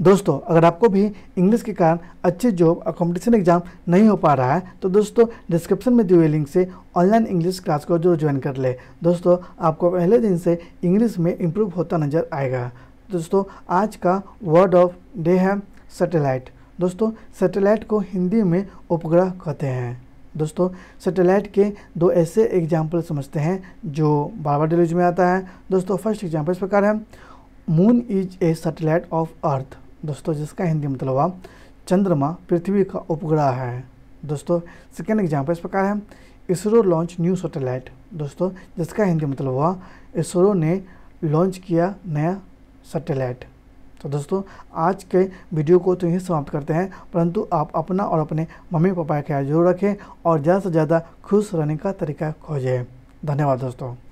दोस्तों अगर आपको भी इंग्लिश के कारण अच्छी जॉब और कॉम्पिटिशन एग्जाम नहीं हो पा रहा है तो दोस्तों डिस्क्रिप्शन में दिए हुई लिंक से ऑनलाइन इंग्लिश क्लास को जरूर ज्वाइन कर ले दोस्तों आपको पहले दिन से इंग्लिश में इम्प्रूव होता नज़र आएगा दोस्तों आज का वर्ड ऑफ डे है सेटेलाइट दोस्तों सेटेलाइट को हिंदी में उपग्रह कहते हैं दोस्तों सैटेलाइट के दो ऐसे एग्जाम्पल समझते हैं जो बार बार डिलीज में आता है दोस्तों फर्स्ट एग्जाम्पल इस प्रकार है moon is a satellite of earth दोस्तों जिसका हिंदी मतलब हुआ चंद्रमा पृथ्वी का उपग्रह है दोस्तों सेकेंड एग्जाम्पल इस प्रकार है इसरो लॉन्च न्यू सैटेलाइट दोस्तों जिसका हिंदी मतलब हुआ इसरो ने लॉन्च किया नया सैटेलाइट तो दोस्तों आज के वीडियो को तो यही समाप्त करते हैं परंतु आप अपना और अपने मम्मी पापा का ख्याल जरूर रखें और ज़्यादा से ज़्यादा खुश रहने का तरीका खोजें धन्यवाद दोस्तों